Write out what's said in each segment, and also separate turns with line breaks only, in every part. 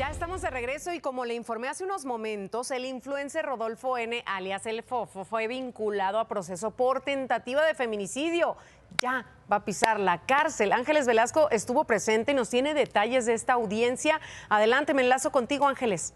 Ya estamos de regreso y como le informé hace unos momentos, el influencer Rodolfo N, alias El Fofo, fue vinculado a proceso por tentativa de feminicidio. Ya va a pisar la cárcel. Ángeles Velasco estuvo presente y nos tiene detalles de esta audiencia. Adelante, me enlazo contigo, Ángeles.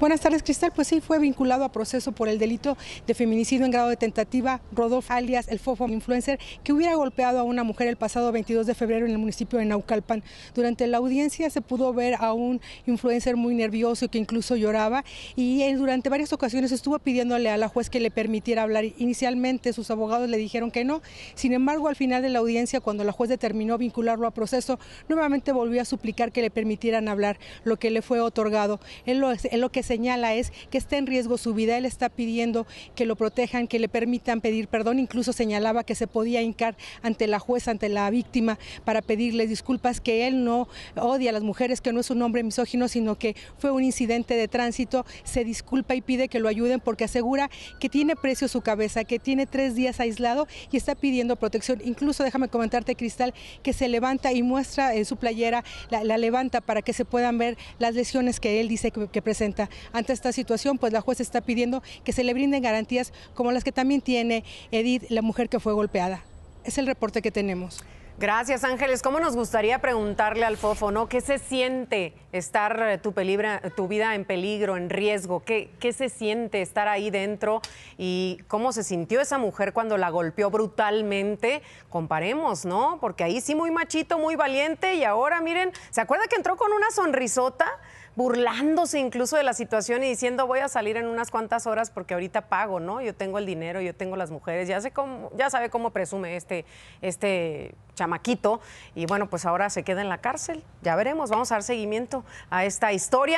Buenas tardes, Cristal. Pues sí, fue vinculado a proceso por el delito de feminicidio en grado de tentativa Rodolfo alias el Fofo Influencer, que hubiera golpeado a una mujer el pasado 22 de febrero en el municipio de Naucalpan. Durante la audiencia se pudo ver a un influencer muy nervioso que incluso lloraba y él durante varias ocasiones estuvo pidiéndole a la juez que le permitiera hablar. Inicialmente sus abogados le dijeron que no. Sin embargo, al final de la audiencia, cuando la juez determinó vincularlo a proceso, nuevamente volvió a suplicar que le permitieran hablar, lo que le fue otorgado. Él lo, lo que señala es que está en riesgo su vida, él está pidiendo que lo protejan, que le permitan pedir perdón, incluso señalaba que se podía hincar ante la juez ante la víctima, para pedirle disculpas, que él no odia a las mujeres, que no es un hombre misógino, sino que fue un incidente de tránsito, se disculpa y pide que lo ayuden porque asegura que tiene precio su cabeza, que tiene tres días aislado y está pidiendo protección. Incluso déjame comentarte, Cristal, que se levanta y muestra en su playera, la, levanta para que se puedan ver las lesiones que él dice que presenta. Ante esta situación, pues la jueza está pidiendo que se le brinden garantías como las que también tiene Edith, la mujer que fue golpeada. Es el reporte que tenemos.
Gracias, Ángeles. ¿Cómo nos gustaría preguntarle al Fofo, ¿no? ¿Qué se siente estar eh, tu, vida en peligro, en riesgo? ¿Qué, ¿Qué se siente estar ahí dentro? ¿Y cómo se sintió esa mujer cuando la golpeó brutalmente? Comparemos, ¿no? Porque ahí sí muy machito, muy valiente y ahora miren, ¿se acuerda que entró con una sonrisota? burlándose incluso de la situación y diciendo voy a salir en unas cuantas horas porque ahorita pago, ¿no? Yo tengo el dinero, yo tengo las mujeres, ya sé cómo, ya sabe cómo presume este, este chamaquito y bueno, pues ahora se queda en la cárcel. Ya veremos, vamos a dar seguimiento a esta historia.